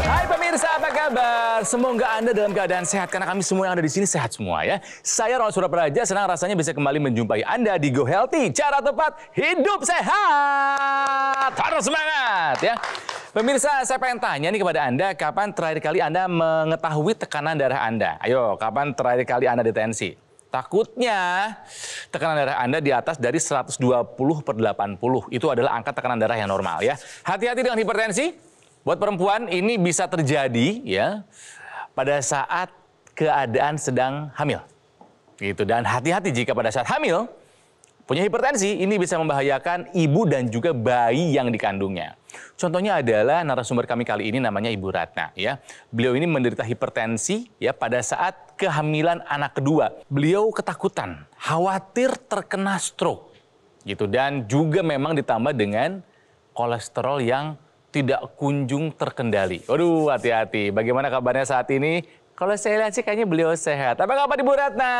Hai pemirsa, apa kabar? Semoga Anda dalam keadaan sehat karena kami semua yang ada di sini sehat semua ya. Saya Ron Surapraja, senang rasanya bisa kembali menjumpai Anda di Go Healthy. Cara tepat hidup sehat. Harus semangat ya. Pemirsa, saya pengen tanya nih kepada Anda, kapan terakhir kali Anda mengetahui tekanan darah Anda? Ayo, kapan terakhir kali Anda detensi? Takutnya tekanan darah Anda di atas dari 120 per 80. Itu adalah angka tekanan darah yang normal ya. Hati-hati dengan hipertensi. Buat perempuan ini bisa terjadi ya pada saat keadaan sedang hamil. Gitu. Dan hati-hati jika pada saat hamil punya hipertensi, ini bisa membahayakan ibu dan juga bayi yang dikandungnya. Contohnya adalah narasumber kami kali ini namanya Ibu Ratna ya. Beliau ini menderita hipertensi ya pada saat kehamilan anak kedua. Beliau ketakutan, khawatir terkena stroke. Gitu dan juga memang ditambah dengan kolesterol yang tidak kunjung terkendali. Waduh, hati-hati. Bagaimana kabarnya saat ini? Kalau saya lihat sih kayaknya beliau sehat. Apa kabar Ibu Ratna?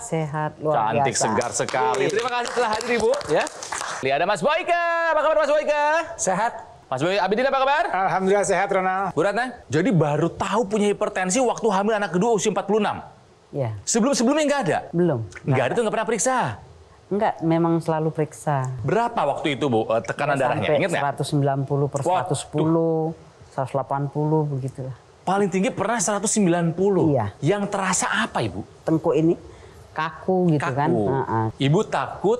Sehat, luar Cantik, biasa. Cantik, segar sekali. Terima kasih telah hadir Ibu. Ya. Lihat ada Mas Boyka. Apa kabar Mas Boyka? Sehat. Mas Boy Abidin apa kabar? Alhamdulillah sehat Ronald. Bu Ratna, jadi baru tahu punya hipertensi waktu hamil anak kedua usia 46. Iya. Sebelum-sebelumnya nggak ada? Belum. Nggak ada tuh nggak pernah periksa? Enggak, memang selalu periksa. Berapa waktu itu, Bu, eh, tekanan Sampai darahnya? Sampai 190 per Wah, 110, tuh. 180, begitulah. Paling tinggi pernah 190? Iya. Yang terasa apa, Ibu? Tengkuk ini kaku gitu kaku. kan. Uh -uh. Ibu takut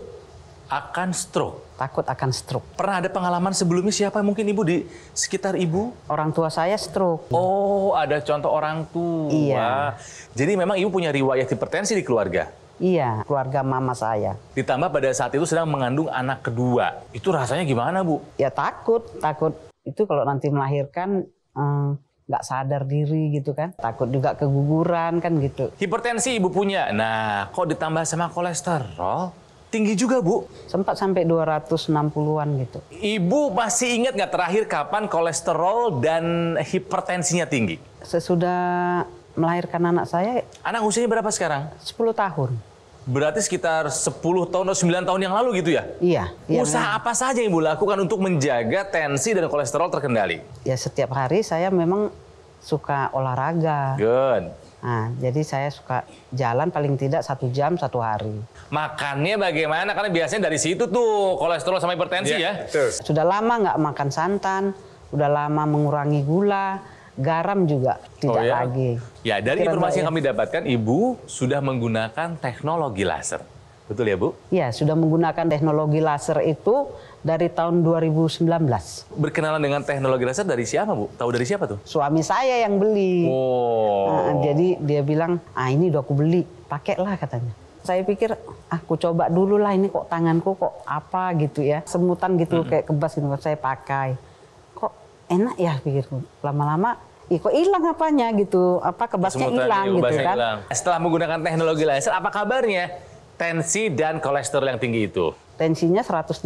akan stroke? takut akan stroke. Pernah ada pengalaman sebelumnya siapa mungkin ibu di sekitar ibu? Orang tua saya stroke. Oh, ada contoh orang tua. Iya. Jadi memang ibu punya riwayat hipertensi di keluarga? Iya, keluarga mama saya. Ditambah pada saat itu sedang mengandung anak kedua. Itu rasanya gimana, Bu? Ya takut, takut. Itu kalau nanti melahirkan eh, nggak sadar diri gitu kan. Takut juga keguguran kan gitu. Hipertensi ibu punya. Nah, kok ditambah sama kolesterol? Tinggi juga, Bu? Sempat sampai 260-an gitu. Ibu masih ingat nggak terakhir kapan kolesterol dan hipertensinya tinggi? Sesudah melahirkan anak saya. Anak usianya berapa sekarang? 10 tahun. Berarti sekitar 10 tahun atau 9 tahun yang lalu gitu ya? Iya. iya Usaha iya, apa saja yang Ibu lakukan untuk menjaga tensi dan kolesterol terkendali? Ya setiap hari saya memang suka olahraga. Good. Nah, jadi saya suka jalan paling tidak satu jam satu hari. Makannya bagaimana? Karena biasanya dari situ tuh kolesterol sama hipertensi yeah, ya. Sudah lama nggak makan santan, sudah lama mengurangi gula, garam juga tidak oh, ya? lagi. Ya, dari Kira informasi yang ya. kami dapatkan, ibu sudah menggunakan teknologi laser. Betul ya, Bu? Ya, sudah menggunakan teknologi laser itu dari tahun 2019. Berkenalan dengan teknologi laser dari siapa, Bu? Tahu dari siapa tuh? Suami saya yang beli. Oh. Nah, jadi dia bilang, ah ini udah aku beli, pakailah katanya. Saya pikir, ah, aku coba dulu lah ini kok tanganku kok apa gitu ya. Semutan gitu, -hmm. kayak kebas gitu, saya pakai. Kok enak ya pikirku. Lama-lama Ih, kok hilang apanya gitu, apa kebasnya hilang iya, gitu kan. Ilang. Setelah menggunakan teknologi laser, apa kabarnya tensi dan kolesterol yang tinggi itu? tensinya 130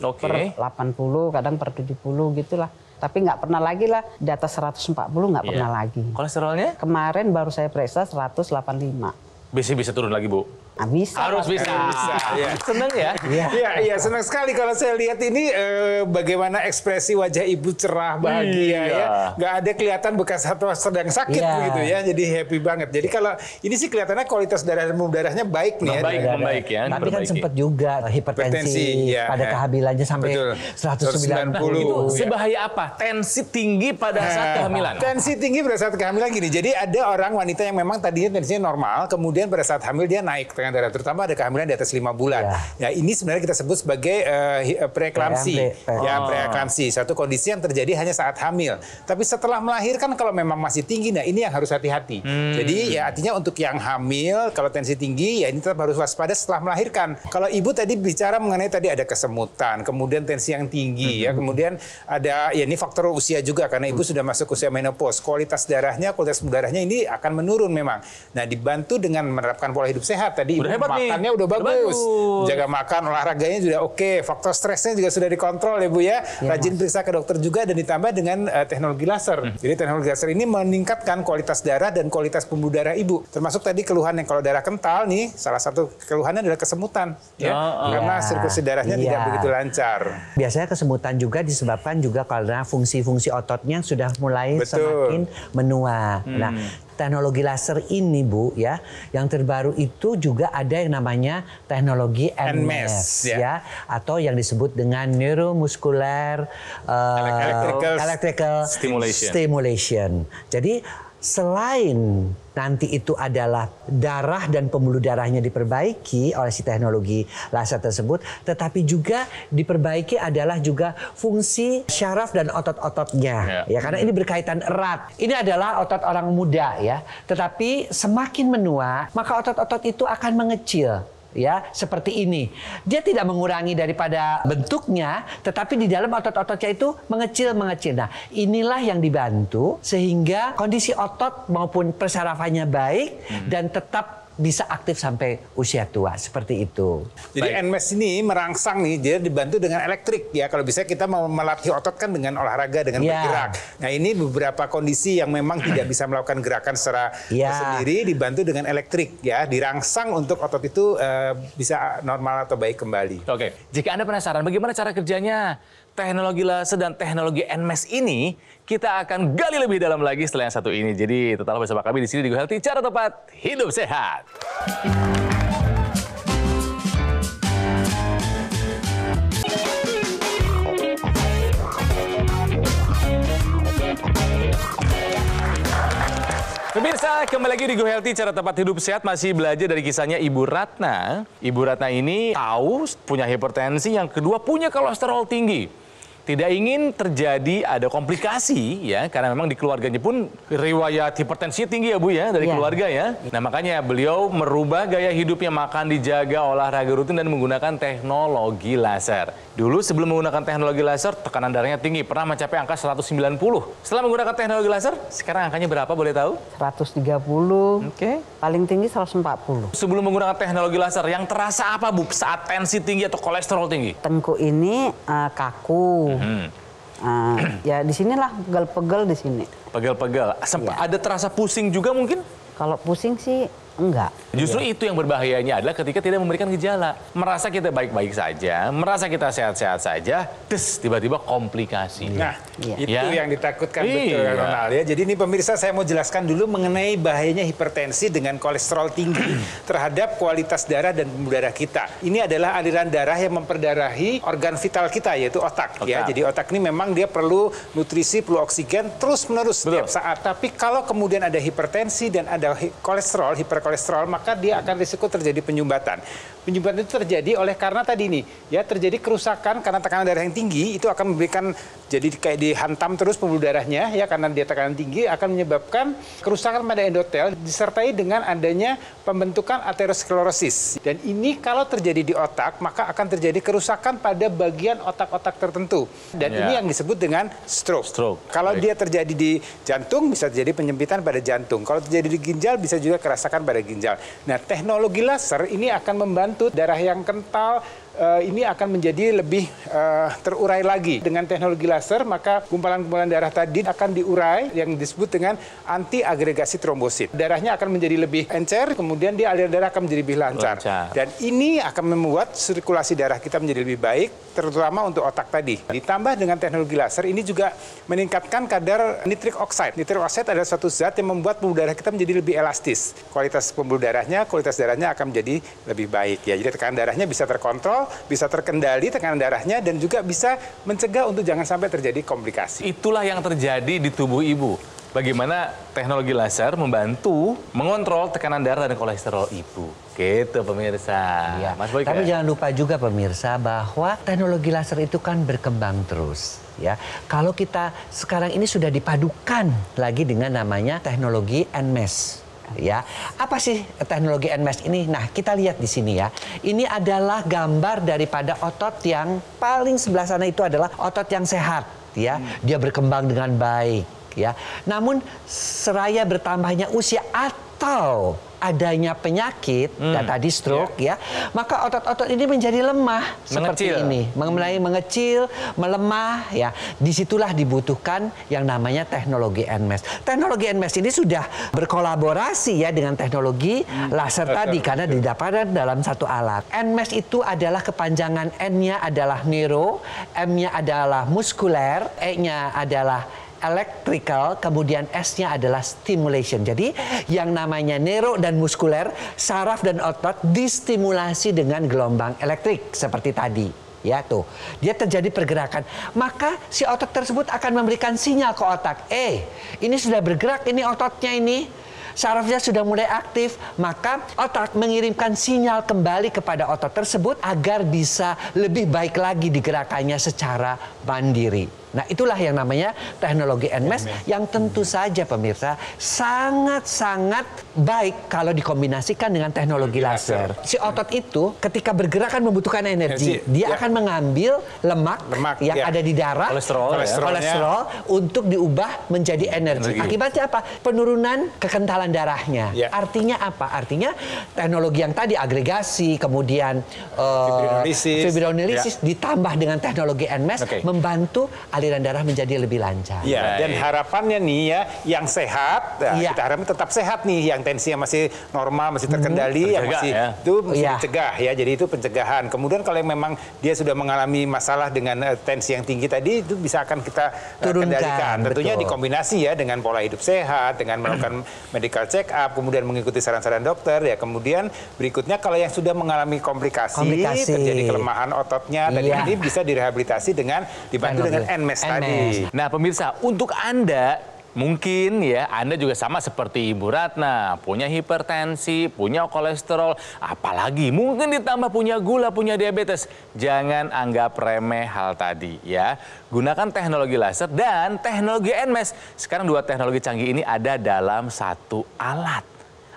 okay. per 80, kadang per 70 gitulah. Tapi nggak pernah lagi lah di atas 140 nggak yeah. pernah lagi. Kolesterolnya? Kemarin baru saya periksa 185. Bisa bisa turun lagi bu? Ah, bisa. Harus bisa. bisa. ya. Seneng ya? Iya, iya ya, senang sekali kalau saya lihat ini eh, bagaimana ekspresi wajah ibu cerah bahagia iya. ya. Gak ada kelihatan bekas atau sedang sakit iya. gitu ya. Jadi happy banget. Jadi kalau ini sih kelihatannya kualitas darah dan darahnya baik nih ya. membaik, ya. Membaik, ya. Tapi kan sempat juga hipertensi ya, pada ya. kehamilannya sampai Betul. 190. Nah, itu ya. sebahaya apa? Tensi tinggi pada nah, saat kehamilan. Tensi tinggi pada saat kehamilan gini. Jadi ada orang wanita yang memang tadinya tensinya normal, kemudian pada saat hamil dia naik peradangan darah, terutama ada kehamilan di atas lima bulan. Ya, ya ini sebenarnya kita sebut sebagai uh, eh, eh, preeklamsi, ya oh. preeklamsi, satu kondisi yang terjadi hanya saat hamil. Tapi setelah melahirkan kalau memang masih tinggi, nah ini yang harus hati-hati. Hmm. Jadi ya artinya untuk yang hamil kalau tensi tinggi ya ini tetap harus waspada setelah melahirkan. Kalau ibu tadi bicara mengenai tadi ada kesemutan, kemudian tensi yang tinggi ya, hmm. ya, kemudian ada ya ini faktor usia juga karena ibu hmm. sudah masuk usia menopause, kualitas darahnya, kualitas darahnya ini akan menurun memang. Nah dibantu dengan menerapkan pola hidup sehat tadi ibu iya, udah hebat makannya nih. udah bagus. bagus. Jaga makan, olahraganya juga oke. Faktor stresnya juga sudah dikontrol ya Bu ya. ya Rajin mas. periksa ke dokter juga dan ditambah dengan uh, teknologi laser. Hmm. Jadi teknologi laser ini meningkatkan kualitas darah dan kualitas pembuluh darah ibu. Termasuk tadi keluhan yang kalau darah kental nih, salah satu keluhannya adalah kesemutan ya. Oh, oh. Karena iya. sirkulasi darahnya ya. tidak iya. begitu lancar. Biasanya kesemutan juga disebabkan juga karena fungsi-fungsi ototnya sudah mulai Betul. semakin menua. Nah, hmm. Nah, teknologi laser ini Bu ya, yang terbaru itu juga ada yang namanya teknologi NMES ya. ya atau yang disebut dengan neuromuscular uh, electrical, electrical stimulation. stimulation. Jadi selain nanti itu adalah darah dan pembuluh darahnya diperbaiki oleh si teknologi laser tersebut, tetapi juga diperbaiki adalah juga fungsi syaraf dan otot-ototnya. Ya. ya, karena ini berkaitan erat. Ini adalah otot orang muda ya, tetapi semakin menua, maka otot-otot itu akan mengecil ya seperti ini. Dia tidak mengurangi daripada bentuknya, tetapi di dalam otot-ototnya itu mengecil mengecil. Nah, inilah yang dibantu sehingga kondisi otot maupun persarafannya baik hmm. dan tetap bisa aktif sampai usia tua seperti itu. Jadi NMS ini merangsang nih dia dibantu dengan elektrik ya kalau bisa kita mau melatih otot kan dengan olahraga dengan ya. bergerak. Nah ini beberapa kondisi yang memang tidak bisa melakukan gerakan secara ya. sendiri dibantu dengan elektrik ya dirangsang untuk otot itu uh, bisa normal atau baik kembali. Oke. Jika Anda penasaran bagaimana cara kerjanya teknologi laser dan teknologi NMES ini kita akan gali lebih dalam lagi setelah yang satu ini. Jadi tetaplah bersama kami di sini di Go Healthy, cara tepat, hidup sehat. Pemirsa, kembali lagi di Go Healthy, cara Tepat hidup sehat masih belajar dari kisahnya Ibu Ratna. Ibu Ratna ini tahu punya hipertensi, yang kedua punya kolesterol tinggi tidak ingin terjadi ada komplikasi ya karena memang di keluarganya pun riwayat hipertensi tinggi ya Bu ya dari ya. keluarga ya. Nah makanya beliau merubah gaya hidupnya makan dijaga olahraga rutin dan menggunakan teknologi laser. Dulu sebelum menggunakan teknologi laser tekanan darahnya tinggi pernah mencapai angka 190. Setelah menggunakan teknologi laser sekarang angkanya berapa boleh tahu? 130. Oke. Okay. Paling tinggi 140. Sebelum menggunakan teknologi laser yang terasa apa Bu saat tensi tinggi atau kolesterol tinggi? Tengku ini uh, kaku. Hmm Hmm. hmm. Ah, ya di sinilah pegel-pegel di sini. Pegel-pegel. Ya. Ada terasa pusing juga mungkin? Kalau pusing sih Enggak. Justru iya. itu yang berbahayanya adalah ketika tidak memberikan gejala. Merasa kita baik-baik saja, merasa kita sehat-sehat saja, des tiba-tiba komplikasi. Iya. Nah, iya. itu iya. yang ditakutkan iya. betul Ronald ya. Jadi ini pemirsa saya mau jelaskan dulu mengenai bahayanya hipertensi dengan kolesterol tinggi terhadap kualitas darah dan pembuluh darah kita. Ini adalah aliran darah yang memperdarahi organ vital kita yaitu otak, ya. otak. ya. Jadi otak ini memang dia perlu nutrisi, perlu oksigen terus-menerus setiap saat. Tapi kalau kemudian ada hipertensi dan ada kolesterol, hiper kolesterol maka dia akan risiko terjadi penyumbatan penyumbatan itu terjadi oleh karena tadi ini ya terjadi kerusakan karena tekanan darah yang tinggi itu akan memberikan jadi kayak dihantam terus pembuluh darahnya ya karena dia tekanan tinggi akan menyebabkan kerusakan pada endotel disertai dengan adanya pembentukan aterosklerosis. Dan ini kalau terjadi di otak maka akan terjadi kerusakan pada bagian otak-otak tertentu. Dan yeah. ini yang disebut dengan stroke. stroke. Kalau okay. dia terjadi di jantung bisa terjadi penyempitan pada jantung. Kalau terjadi di ginjal bisa juga kerasakan pada ginjal. Nah, teknologi laser ini akan membantu kentut, darah yang kental, uh, ini akan menjadi lebih uh, terurai lagi. Dengan teknologi laser, maka gumpalan-gumpalan darah tadi akan diurai yang disebut dengan anti-agregasi trombosit. Darahnya akan menjadi lebih encer, kemudian dia aliran darah akan menjadi lebih lancar. lancar. Dan ini akan membuat sirkulasi darah kita menjadi lebih baik, terutama untuk otak tadi. Ditambah dengan teknologi laser, ini juga meningkatkan kadar nitric oxide. Nitric oxide adalah suatu zat yang membuat pembuluh darah kita menjadi lebih elastis. Kualitas pembuluh darahnya, kualitas darahnya akan menjadi lebih baik. ya Jadi tekanan darahnya bisa terkontrol, bisa terkendali tekanan darahnya dan juga bisa mencegah untuk jangan sampai terjadi komplikasi. Itulah yang terjadi di tubuh ibu. Bagaimana teknologi laser membantu mengontrol tekanan darah dan kolesterol ibu. Gitu pemirsa. Iya. Mas Boyka. Tapi jangan lupa juga pemirsa bahwa teknologi laser itu kan berkembang terus ya. Kalau kita sekarang ini sudah dipadukan lagi dengan namanya teknologi NMES ya. Apa sih teknologi NMAS ini? Nah, kita lihat di sini ya. Ini adalah gambar daripada otot yang paling sebelah sana itu adalah otot yang sehat ya. Hmm. Dia berkembang dengan baik ya. Namun seraya bertambahnya usia atau atau adanya penyakit hmm. dan tadi stroke yeah. ya maka otot-otot ini menjadi lemah mengecil. seperti ini mengenai hmm. mengecil melemah ya disitulah dibutuhkan yang namanya teknologi NMES teknologi NMES ini sudah berkolaborasi ya dengan teknologi hmm. laser tadi karena didapatkan dalam satu alat NMES itu adalah kepanjangan N-nya adalah neuro M-nya adalah muskuler E-nya adalah electrical, kemudian S-nya adalah stimulation. Jadi yang namanya nero dan muskuler, saraf dan otot distimulasi dengan gelombang elektrik seperti tadi. Ya tuh, dia terjadi pergerakan. Maka si otot tersebut akan memberikan sinyal ke otak. Eh, ini sudah bergerak ini ototnya ini sarafnya sudah mulai aktif, maka otak mengirimkan sinyal kembali kepada otot tersebut agar bisa lebih baik lagi digerakannya secara mandiri. Nah, itulah yang namanya teknologi NMES e yang tentu saja pemirsa sangat-sangat baik kalau dikombinasikan dengan teknologi iya, laser. Si otot itu ketika bergerak kan membutuhkan energi. Dia ya. akan mengambil lemak, yang ya. ada di darah, kolesterol, ya. kolesterol, kolesterol untuk diubah menjadi energi. Akibatnya apa? Penurunan kekentalan pengumpulan darahnya. Ya. Artinya apa? Artinya teknologi yang tadi agregasi, kemudian uh, eh, fibrinolisis, ya. ditambah dengan teknologi NMES okay. membantu aliran darah menjadi lebih lancar. Ya, dan harapannya nih ya yang sehat, ya, iya. kita harap tetap sehat nih, yang tensi yang masih normal, masih terkendali, hmm. yang masih ya. itu masih ya. dicegah ya. Jadi itu pencegahan. Kemudian kalau yang memang dia sudah mengalami masalah dengan uh, tensi yang tinggi tadi itu bisa akan kita uh, Turunkan, kendalikan. Tentunya betul. dikombinasi ya dengan pola hidup sehat, dengan melakukan medical medical check up, kemudian mengikuti saran-saran dokter ya. Kemudian berikutnya kalau yang sudah mengalami komplikasi, komplikasi. terjadi kelemahan ototnya dan iya. ini bisa direhabilitasi dengan dibantu dengan NMES tadi. E nah, pemirsa, untuk Anda Mungkin ya Anda juga sama seperti Ibu Ratna, punya hipertensi, punya kolesterol, apalagi mungkin ditambah punya gula, punya diabetes. Jangan anggap remeh hal tadi ya. Gunakan teknologi laser dan teknologi NMES. Sekarang dua teknologi canggih ini ada dalam satu alat.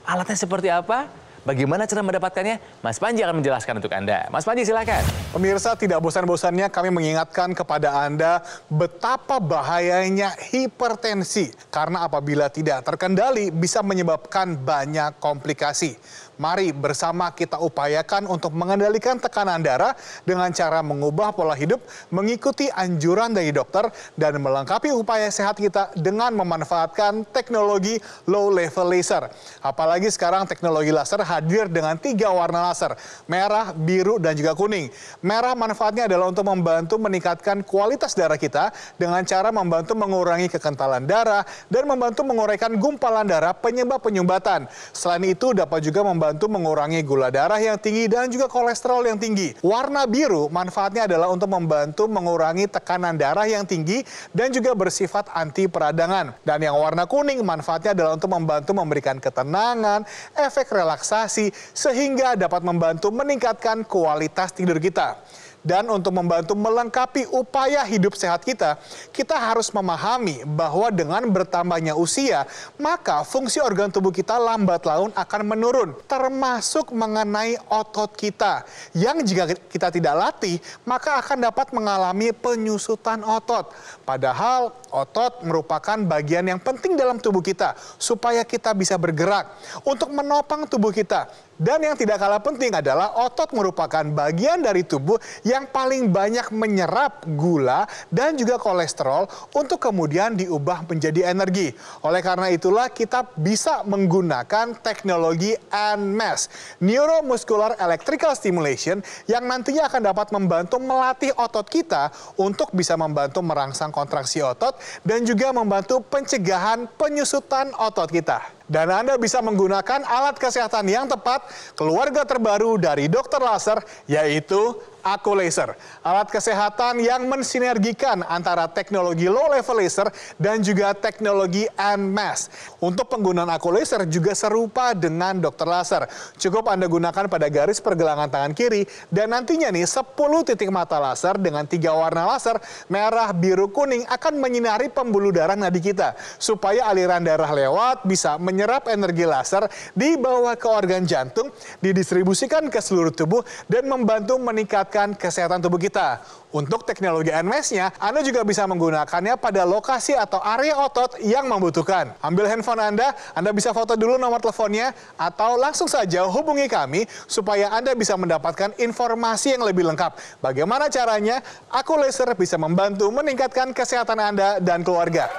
Alatnya seperti apa? Bagaimana cara mendapatkannya? Mas Panji akan menjelaskan untuk Anda. Mas Panji silakan. Pemirsa tidak bosan-bosannya kami mengingatkan kepada Anda betapa bahayanya hipertensi. Karena apabila tidak terkendali bisa menyebabkan banyak komplikasi. Mari bersama kita upayakan untuk mengendalikan tekanan darah dengan cara mengubah pola hidup, mengikuti anjuran dari dokter, dan melengkapi upaya sehat kita dengan memanfaatkan teknologi low level laser. Apalagi sekarang teknologi laser hadir dengan tiga warna laser, merah, biru, dan juga kuning. Merah manfaatnya adalah untuk membantu meningkatkan kualitas darah kita dengan cara membantu mengurangi kekentalan darah dan membantu menguraikan gumpalan darah penyebab penyumbatan. Selain itu dapat juga membantu mengurangi gula darah yang tinggi dan juga kolesterol yang tinggi. Warna biru manfaatnya adalah untuk membantu mengurangi tekanan darah yang tinggi dan juga bersifat anti peradangan. Dan yang warna kuning manfaatnya adalah untuk membantu memberikan ketenangan, efek relaksasi, bervariasi sehingga dapat membantu meningkatkan kualitas tidur kita. Dan untuk membantu melengkapi upaya hidup sehat kita, kita harus memahami bahwa dengan bertambahnya usia, maka fungsi organ tubuh kita lambat laun akan menurun, termasuk mengenai otot kita. Yang jika kita tidak latih, maka akan dapat mengalami penyusutan otot. Padahal otot merupakan bagian yang penting dalam tubuh kita, supaya kita bisa bergerak. Untuk menopang tubuh kita, dan yang tidak kalah penting adalah otot merupakan bagian dari tubuh yang paling banyak menyerap gula dan juga kolesterol untuk kemudian diubah menjadi energi. Oleh karena itulah kita bisa menggunakan teknologi NMES, Neuromuscular Electrical Stimulation yang nantinya akan dapat membantu melatih otot kita untuk bisa membantu merangsang kontraksi otot dan juga membantu pencegahan penyusutan otot kita. Dan Anda bisa menggunakan alat kesehatan yang tepat keluarga terbaru dari dokter laser yaitu Aku Laser, alat kesehatan yang mensinergikan antara teknologi low level laser dan juga teknologi mass. Untuk penggunaan Aku Laser juga serupa dengan dokter laser. Cukup Anda gunakan pada garis pergelangan tangan kiri dan nantinya nih 10 titik mata laser dengan tiga warna laser merah, biru, kuning akan menyinari pembuluh darah nadi kita supaya aliran darah lewat bisa menyerap energi laser dibawa ke organ jantung, didistribusikan ke seluruh tubuh dan membantu meningkatkan meningkatkan kesehatan tubuh kita. Untuk teknologi NMES-nya, Anda juga bisa menggunakannya pada lokasi atau area otot yang membutuhkan. Ambil handphone Anda, Anda bisa foto dulu nomor teleponnya, atau langsung saja hubungi kami supaya Anda bisa mendapatkan informasi yang lebih lengkap. Bagaimana caranya? Aku Laser bisa membantu meningkatkan kesehatan Anda dan keluarga.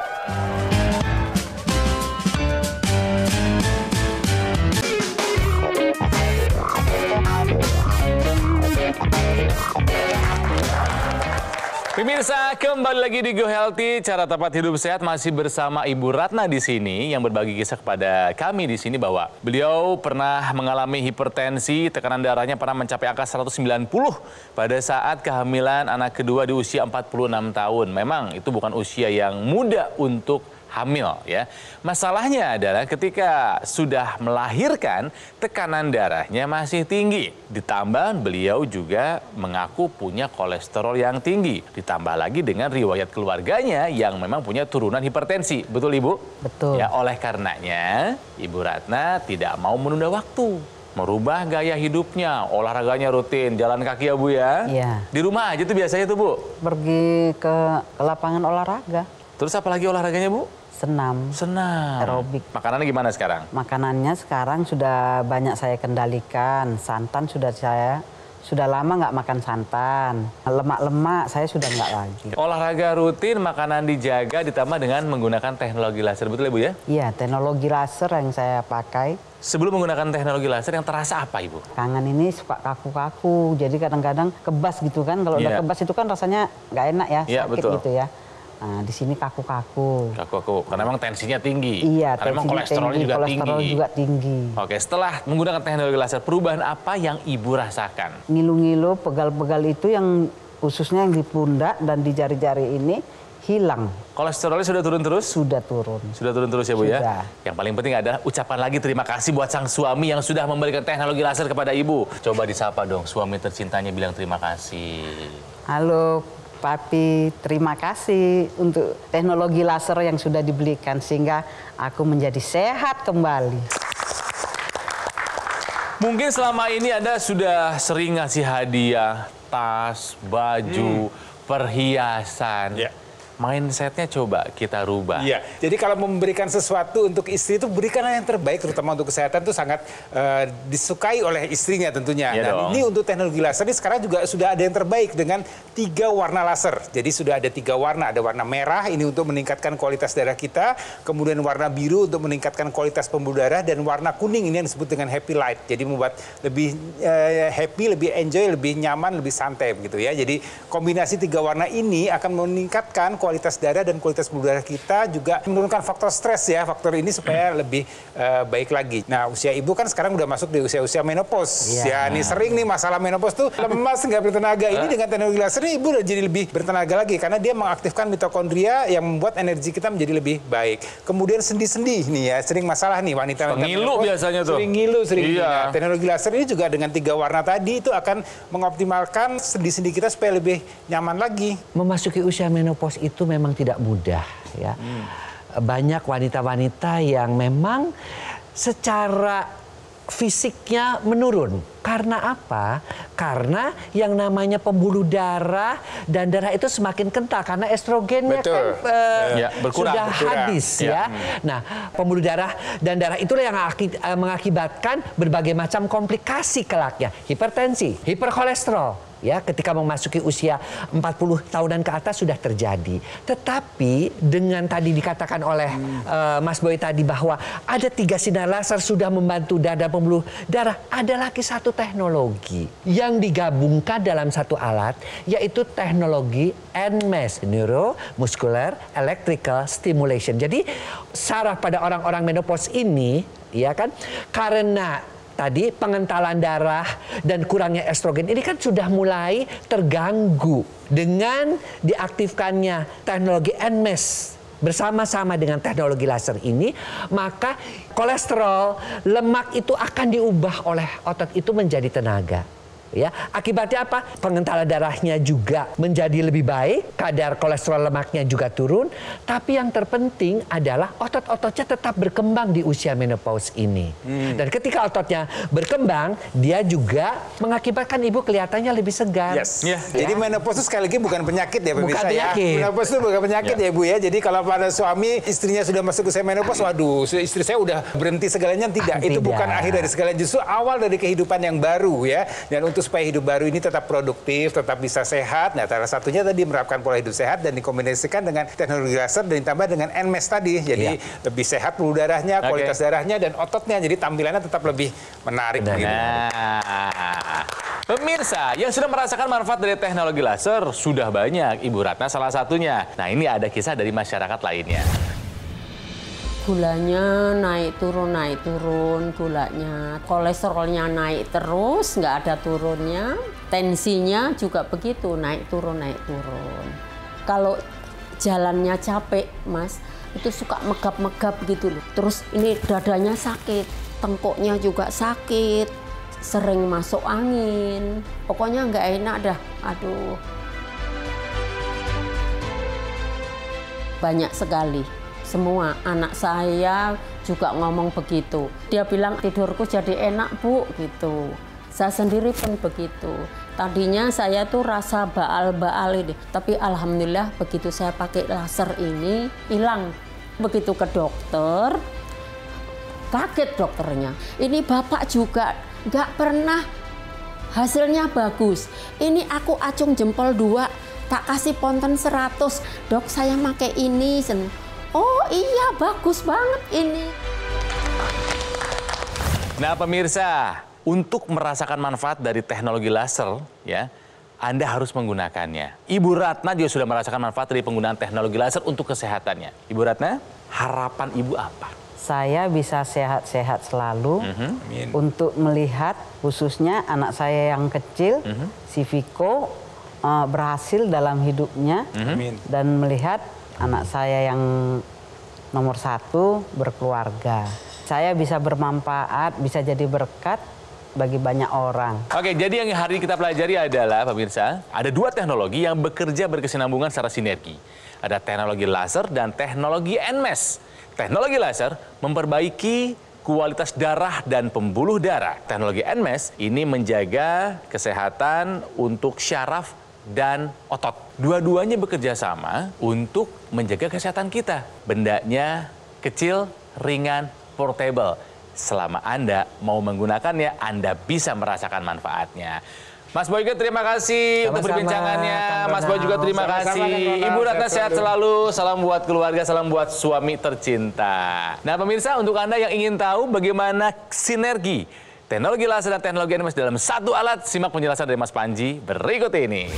Pemirsa, kembali lagi di Go Healthy, cara tepat hidup sehat masih bersama Ibu Ratna di sini yang berbagi kisah kepada kami di sini bahwa beliau pernah mengalami hipertensi, tekanan darahnya pernah mencapai angka 190 pada saat kehamilan anak kedua di usia 46 tahun. Memang itu bukan usia yang muda untuk hamil ya. Masalahnya adalah ketika sudah melahirkan tekanan darahnya masih tinggi. Ditambah beliau juga mengaku punya kolesterol yang tinggi. Ditambah lagi dengan riwayat keluarganya yang memang punya turunan hipertensi. Betul Ibu? Betul. Ya oleh karenanya Ibu Ratna tidak mau menunda waktu merubah gaya hidupnya, olahraganya rutin, jalan kaki ya Bu ya. Iya. Di rumah aja tuh biasanya tuh Bu. Pergi ke, lapangan olahraga. Terus apalagi olahraganya Bu? senam. Senam. Aerobik. Makanannya gimana sekarang? Makanannya sekarang sudah banyak saya kendalikan. Santan sudah saya sudah lama nggak makan santan. Lemak-lemak saya sudah nggak lagi. Olahraga rutin, makanan dijaga, ditambah dengan menggunakan teknologi laser. Betul ya bu ya? Iya, teknologi laser yang saya pakai. Sebelum menggunakan teknologi laser yang terasa apa Ibu? Tangan ini suka kaku-kaku, jadi kadang-kadang kebas gitu kan. Kalau yeah. udah kebas itu kan rasanya nggak enak ya, iya, sakit betul. gitu ya. Nah, di sini kaku-kaku. Kaku-kaku, karena memang tensinya tinggi. Iya, karena memang kolesterolnya tinggi, juga kolesterol tinggi. juga tinggi. Oke, setelah menggunakan teknologi laser, perubahan apa yang ibu rasakan? Ngilu-ngilu, pegal-pegal itu yang khususnya yang di pundak dan di jari-jari ini hilang. Kolesterolnya sudah turun terus? Sudah turun. Sudah turun terus ya Bu ya? sudah. ya? Yang paling penting adalah ucapan lagi terima kasih buat sang suami yang sudah memberikan teknologi laser kepada Ibu. Coba disapa dong, suami tercintanya bilang terima kasih. Halo Papi terima kasih untuk teknologi laser yang sudah dibelikan sehingga aku menjadi sehat kembali. Mungkin selama ini Anda sudah sering ngasih hadiah, tas, baju, hmm. perhiasan. Yeah mindsetnya coba kita rubah. Iya. Jadi kalau memberikan sesuatu untuk istri itu berikanlah yang terbaik, terutama untuk kesehatan itu sangat uh, disukai oleh istrinya tentunya. Iya nah, ini untuk teknologi laser ini sekarang juga sudah ada yang terbaik dengan tiga warna laser. Jadi sudah ada tiga warna, ada warna merah ini untuk meningkatkan kualitas darah kita, kemudian warna biru untuk meningkatkan kualitas pembuluh darah dan warna kuning ini yang disebut dengan happy light. Jadi membuat lebih uh, happy, lebih enjoy, lebih nyaman, lebih santai begitu ya. Jadi kombinasi tiga warna ini akan meningkatkan kualitas kualitas darah dan kualitas pembuluh darah kita juga menurunkan faktor stres ya, faktor ini supaya lebih uh, baik lagi. Nah, usia ibu kan sekarang udah masuk di usia-usia menopause. Yeah. Ya, ini sering nih masalah menopause tuh lemas nggak bertenaga. Ini dengan teknologi laser ini ibu udah jadi lebih bertenaga lagi karena dia mengaktifkan mitokondria yang membuat energi kita menjadi lebih baik. Kemudian sendi-sendi nih ya, sering masalah nih wanita ngilu biasanya tuh. Sering ngilu, sering iya. Nah, teknologi laser ini juga dengan tiga warna tadi itu akan mengoptimalkan sendi-sendi kita supaya lebih nyaman lagi. Memasuki usia menopause itu itu memang tidak mudah ya. Hmm. Banyak wanita-wanita yang memang secara fisiknya menurun. Karena apa? Karena yang namanya pembuluh darah dan darah itu semakin kental karena estrogennya kan, Betul. kan e, ya, berkurang, sudah berkurang. habis ya. ya. Nah, pembuluh darah dan darah itulah yang eh, mengakibatkan berbagai macam komplikasi kelaknya, hipertensi, hiperkolesterol ya ketika memasuki usia 40 dan ke atas sudah terjadi. Tetapi dengan tadi dikatakan oleh hmm. uh, Mas Boy tadi bahwa ada tiga sinar laser sudah membantu dada pembuluh darah ada lagi satu teknologi yang digabungkan dalam satu alat yaitu teknologi NMES Neuro Muscular Electrical Stimulation. Jadi saraf pada orang-orang menopause ini ya kan karena tadi pengentalan darah dan kurangnya estrogen ini kan sudah mulai terganggu dengan diaktifkannya teknologi NMES bersama-sama dengan teknologi laser ini, maka kolesterol, lemak itu akan diubah oleh otot itu menjadi tenaga ya. Akibatnya apa? Pengentalan darahnya juga menjadi lebih baik, kadar kolesterol lemaknya juga turun, tapi yang terpenting adalah otot-ototnya tetap berkembang di usia menopause ini. Hmm. Dan ketika ototnya berkembang, dia juga mengakibatkan ibu kelihatannya lebih segar. Yes. Ya. ya. Jadi menopause itu sekali lagi bukan penyakit ya pemirsa bukan ya. penyakit. ya. Menopause itu bukan penyakit yeah. ya Bu ya. Jadi kalau pada suami istrinya sudah masuk usia menopause, waduh istri saya udah berhenti segalanya tidak. Ah, itu bukan akhir dari segalanya, justru awal dari kehidupan yang baru ya. Dan untuk itu supaya hidup baru ini tetap produktif, tetap bisa sehat. Nah, salah satunya tadi menerapkan pola hidup sehat dan dikombinasikan dengan teknologi laser dan ditambah dengan NMES tadi. Jadi iya. lebih sehat pembuluh darahnya, okay. kualitas darahnya dan ototnya. Jadi tampilannya tetap lebih menarik. Nah. Gitu. Pemirsa, yang sudah merasakan manfaat dari teknologi laser sudah banyak. Ibu Ratna salah satunya. Nah, ini ada kisah dari masyarakat lainnya gulanya naik turun naik turun gulanya kolesterolnya naik terus nggak ada turunnya tensinya juga begitu naik turun naik turun kalau jalannya capek mas itu suka megap-megap gitu loh terus ini dadanya sakit tengkuknya juga sakit sering masuk angin pokoknya nggak enak dah aduh banyak sekali semua anak saya juga ngomong begitu dia bilang tidurku jadi enak bu gitu saya sendiri pun begitu tadinya saya tuh rasa baal-baal ini tapi alhamdulillah begitu saya pakai laser ini hilang begitu ke dokter kaget dokternya ini bapak juga nggak pernah hasilnya bagus ini aku acung jempol dua tak kasih ponten 100 dok saya pakai ini Oh iya, bagus banget ini. Nah pemirsa, untuk merasakan manfaat dari teknologi laser, ya, Anda harus menggunakannya. Ibu Ratna juga sudah merasakan manfaat dari penggunaan teknologi laser untuk kesehatannya. Ibu Ratna, harapan ibu apa? Saya bisa sehat-sehat selalu mm -hmm. untuk melihat khususnya anak saya yang kecil, mm -hmm. si Viko, eh, berhasil dalam hidupnya mm -hmm. dan melihat anak saya yang nomor satu berkeluarga. Saya bisa bermanfaat, bisa jadi berkat bagi banyak orang. Oke, jadi yang hari kita pelajari adalah, pemirsa, ada dua teknologi yang bekerja berkesinambungan secara sinergi. Ada teknologi laser dan teknologi NMES. Teknologi laser memperbaiki kualitas darah dan pembuluh darah. Teknologi NMES ini menjaga kesehatan untuk syaraf dan otot. Dua-duanya bekerja sama untuk menjaga kesehatan kita. Bendanya kecil, ringan, portable. Selama Anda mau menggunakannya, Anda bisa merasakan manfaatnya. Mas Boyke terima kasih Sama-sama, untuk perbincangannya. Sama Mas Boy juga terima Sama-sama, kasih. -sama. Ibu Ratna sehat selalu. Salam buat keluarga, salam buat suami tercinta. Nah pemirsa untuk Anda yang ingin tahu bagaimana sinergi Teknologi laser dan teknologi animasi dalam satu alat, simak penjelasan dari Mas Panji berikut ini.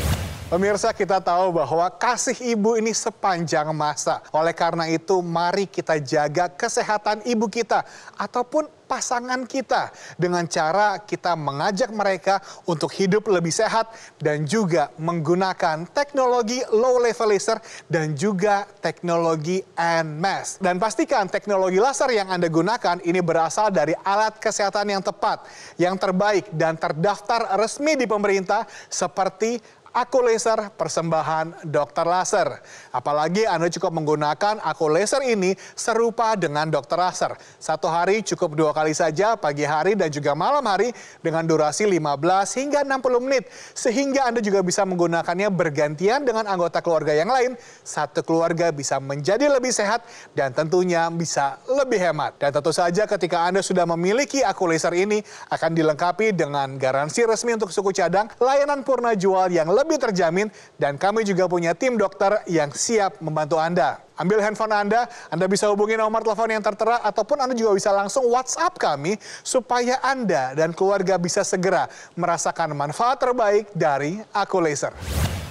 Pemirsa kita tahu bahwa kasih ibu ini sepanjang masa. Oleh karena itu mari kita jaga kesehatan ibu kita ataupun pasangan kita dengan cara kita mengajak mereka untuk hidup lebih sehat dan juga menggunakan teknologi low level laser dan juga teknologi NMAS. Dan pastikan teknologi laser yang Anda gunakan ini berasal dari alat kesehatan yang tepat, yang terbaik dan terdaftar resmi di pemerintah seperti aku laser persembahan dokter laser. Apalagi Anda cukup menggunakan aku laser ini serupa dengan dokter laser. Satu hari cukup dua kali saja, pagi hari dan juga malam hari dengan durasi 15 hingga 60 menit. Sehingga Anda juga bisa menggunakannya bergantian dengan anggota keluarga yang lain. Satu keluarga bisa menjadi lebih sehat dan tentunya bisa lebih hemat. Dan tentu saja ketika Anda sudah memiliki aku laser ini akan dilengkapi dengan garansi resmi untuk suku cadang, layanan purna jual yang lebih lebih terjamin dan kami juga punya tim dokter yang siap membantu Anda. Ambil handphone Anda, Anda bisa hubungi nomor telepon yang tertera ataupun Anda juga bisa langsung WhatsApp kami supaya Anda dan keluarga bisa segera merasakan manfaat terbaik dari Aku Laser.